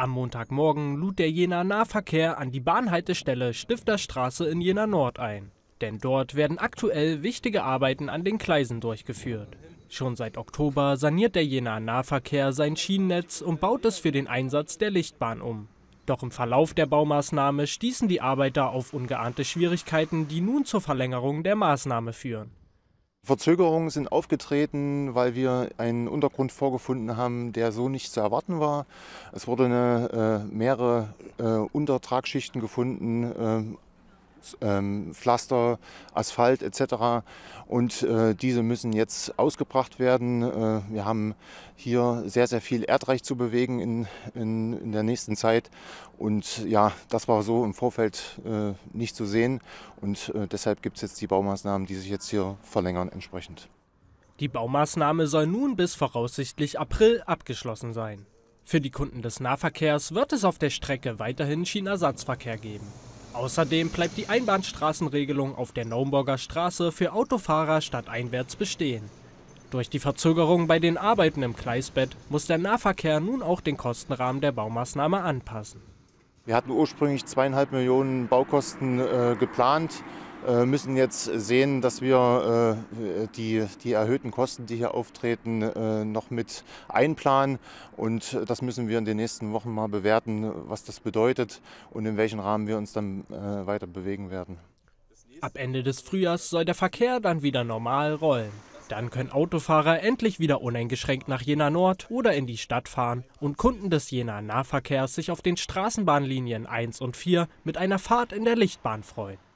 Am Montagmorgen lud der jena Nahverkehr an die Bahnhaltestelle Stifterstraße in Jena Nord ein. Denn dort werden aktuell wichtige Arbeiten an den Gleisen durchgeführt. Schon seit Oktober saniert der jena Nahverkehr sein Schienennetz und baut es für den Einsatz der Lichtbahn um. Doch im Verlauf der Baumaßnahme stießen die Arbeiter auf ungeahnte Schwierigkeiten, die nun zur Verlängerung der Maßnahme führen. Verzögerungen sind aufgetreten, weil wir einen Untergrund vorgefunden haben, der so nicht zu erwarten war. Es wurden äh, mehrere äh, Untertragschichten gefunden, ähm, ähm, Pflaster, Asphalt etc. Und äh, diese müssen jetzt ausgebracht werden. Äh, wir haben hier sehr, sehr viel Erdreich zu bewegen in, in, in, der nächsten Zeit. Und ja, das war so im Vorfeld äh, nicht zu sehen. Und äh, deshalb gibt es jetzt die Baumaßnahmen, die sich jetzt hier verlängern entsprechend. Die Baumaßnahme soll nun bis voraussichtlich April abgeschlossen sein. Für die Kunden des Nahverkehrs wird es auf der Strecke weiterhin Schienenersatzverkehr geben. Außerdem bleibt die Einbahnstraßenregelung auf der Naumburger Straße für Autofahrer stadteinwärts bestehen. Durch die Verzögerung bei den Arbeiten im Gleisbett muss der Nahverkehr nun auch den Kostenrahmen der Baumaßnahme anpassen. Wir hatten ursprünglich zweieinhalb Millionen Baukosten äh, geplant. Äh, müssen jetzt sehen, dass wir äh, die, die erhöhten Kosten, die hier auftreten, äh, noch mit einplanen. Und das müssen wir in den nächsten Wochen mal bewerten, was das bedeutet und in welchen Rahmen wir uns dann äh, weiter bewegen werden. Ab Ende des Frühjahrs soll der Verkehr dann wieder normal rollen. Dann können Autofahrer endlich wieder uneingeschränkt nach Jena Nord oder in die Stadt fahren und Kunden des Jena Nahverkehrs sich auf den Straßenbahnlinien 1 und 4 mit einer Fahrt in der Lichtbahn freuen.